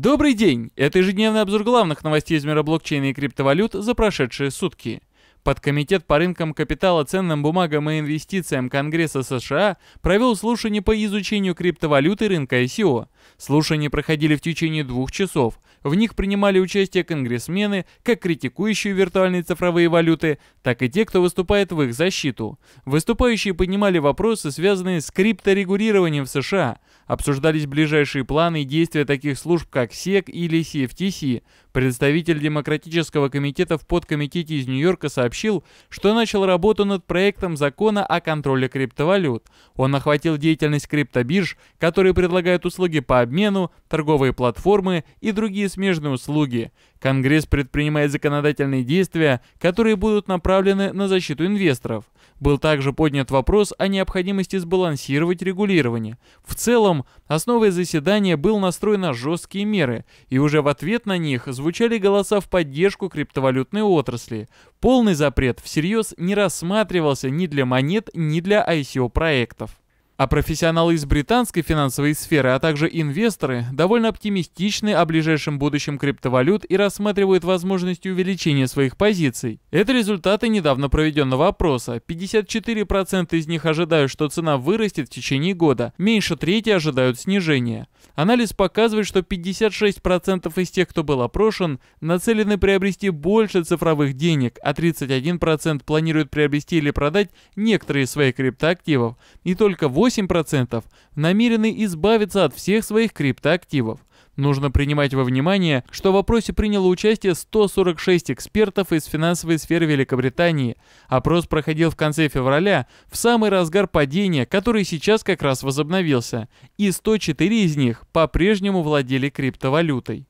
Добрый день! Это ежедневный обзор главных новостей из мира блокчейна и криптовалют за прошедшие сутки. Подкомитет по рынкам капитала, ценным бумагам и инвестициям Конгресса США провел слушание по изучению криптовалюты рынка ICO. Слушания проходили в течение двух часов. В них принимали участие конгрессмены, как критикующие виртуальные цифровые валюты, так и те, кто выступает в их защиту. Выступающие поднимали вопросы, связанные с крипторегулированием в США. Обсуждались ближайшие планы и действия таких служб, как SEC или CFTC. Представитель Демократического комитета в подкомитете из Нью-Йорка сообщил, сообщил, что начал работу над проектом закона о контроле криптовалют. Он охватил деятельность криптобирж, которые предлагают услуги по обмену, торговые платформы и другие смежные услуги. Конгресс предпринимает законодательные действия, которые будут направлены на защиту инвесторов. Был также поднят вопрос о необходимости сбалансировать регулирование. В целом, основой заседания был настроен на жесткие меры, и уже в ответ на них звучали голоса в поддержку криптовалютной отрасли. Полный запрет всерьез не рассматривался ни для монет, ни для ICO проектов. А профессионалы из британской финансовой сферы, а также инвесторы довольно оптимистичны о ближайшем будущем криптовалют и рассматривают возможность увеличения своих позиций. Это результаты недавно проведенного опроса. 54% из них ожидают, что цена вырастет в течение года, меньше трети ожидают снижения. Анализ показывает, что 56% из тех, кто был опрошен, нацелены приобрести больше цифровых денег, а 31% планируют приобрести или продать некоторые из своих криптоактивов, и только 8% 8% намерены избавиться от всех своих криптоактивов. Нужно принимать во внимание, что в опросе приняло участие 146 экспертов из финансовой сферы Великобритании. Опрос проходил в конце февраля, в самый разгар падения, который сейчас как раз возобновился, и 104 из них по-прежнему владели криптовалютой.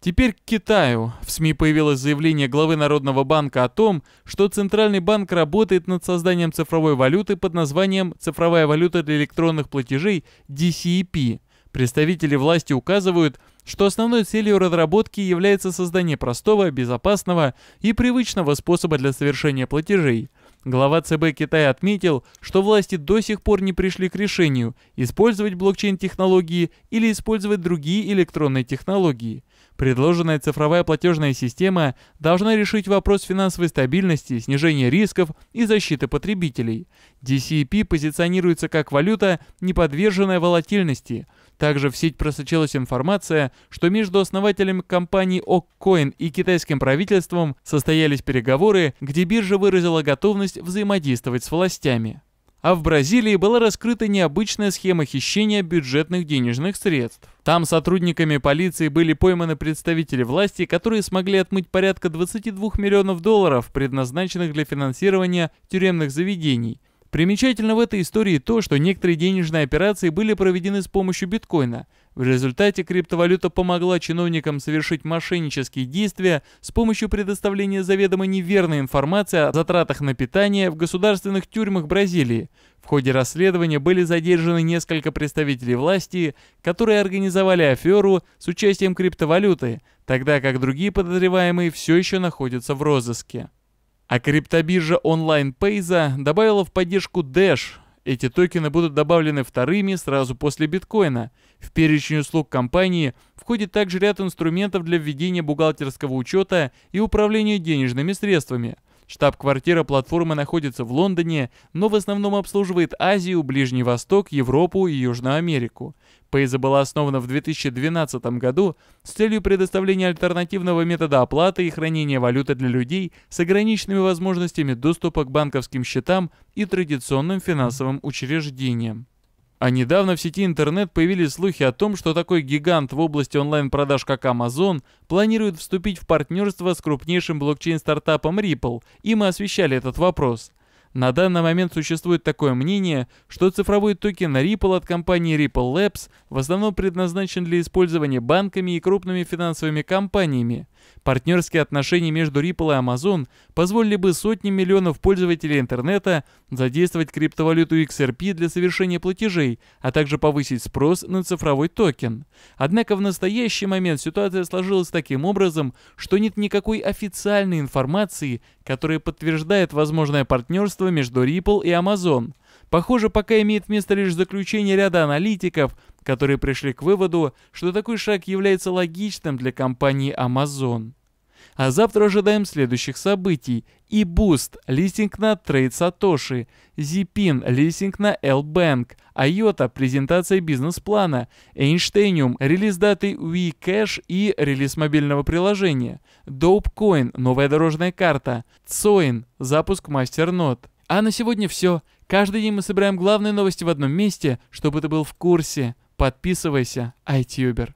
Теперь к Китаю. В СМИ появилось заявление главы Народного банка о том, что Центральный банк работает над созданием цифровой валюты под названием «Цифровая валюта для электронных платежей DCEP». Представители власти указывают, что основной целью разработки является создание простого, безопасного и привычного способа для совершения платежей – Глава ЦБ Китая отметил, что власти до сих пор не пришли к решению, использовать блокчейн-технологии или использовать другие электронные технологии. Предложенная цифровая платежная система должна решить вопрос финансовой стабильности, снижения рисков и защиты потребителей. DCP позиционируется как валюта, не подверженная волатильности – также в сеть просочилась информация, что между основателем компании Оккоин и китайским правительством состоялись переговоры, где биржа выразила готовность взаимодействовать с властями. А в Бразилии была раскрыта необычная схема хищения бюджетных денежных средств. Там сотрудниками полиции были пойманы представители власти, которые смогли отмыть порядка 22 миллионов долларов, предназначенных для финансирования тюремных заведений, Примечательно в этой истории то, что некоторые денежные операции были проведены с помощью биткоина. В результате криптовалюта помогла чиновникам совершить мошеннические действия с помощью предоставления заведомо неверной информации о затратах на питание в государственных тюрьмах Бразилии. В ходе расследования были задержаны несколько представителей власти, которые организовали аферу с участием криптовалюты, тогда как другие подозреваемые все еще находятся в розыске. А криптобиржа онлайн Payza добавила в поддержку Dash. Эти токены будут добавлены вторыми сразу после биткоина. В перечень услуг компании входит также ряд инструментов для введения бухгалтерского учета и управления денежными средствами – Штаб-квартира платформы находится в Лондоне, но в основном обслуживает Азию, Ближний Восток, Европу и Южную Америку. Пейза была основана в 2012 году с целью предоставления альтернативного метода оплаты и хранения валюты для людей с ограниченными возможностями доступа к банковским счетам и традиционным финансовым учреждениям. А недавно в сети интернет появились слухи о том, что такой гигант в области онлайн-продаж, как Amazon, планирует вступить в партнерство с крупнейшим блокчейн-стартапом Ripple, и мы освещали этот вопрос. На данный момент существует такое мнение, что цифровой токен Ripple от компании Ripple Labs в основном предназначен для использования банками и крупными финансовыми компаниями – Партнерские отношения между Ripple и Amazon позволили бы сотням миллионов пользователей интернета задействовать криптовалюту XRP для совершения платежей, а также повысить спрос на цифровой токен. Однако в настоящий момент ситуация сложилась таким образом, что нет никакой официальной информации, которая подтверждает возможное партнерство между Ripple и Amazon. Похоже, пока имеет место лишь заключение ряда аналитиков, которые пришли к выводу, что такой шаг является логичным для компании Amazon. А завтра ожидаем следующих событий. И Boost, листинг на Trade Satoshi, Zipin, листинг на L-Bank, IOTA, презентация бизнес-плана, Einsteinium, релиз даты WeCash и релиз мобильного приложения, Dopecoin, новая дорожная карта, Coin, запуск MasterNode. А на сегодня все. Каждый день мы собираем главные новости в одном месте, чтобы ты был в курсе. Подписывайся, айтюбер.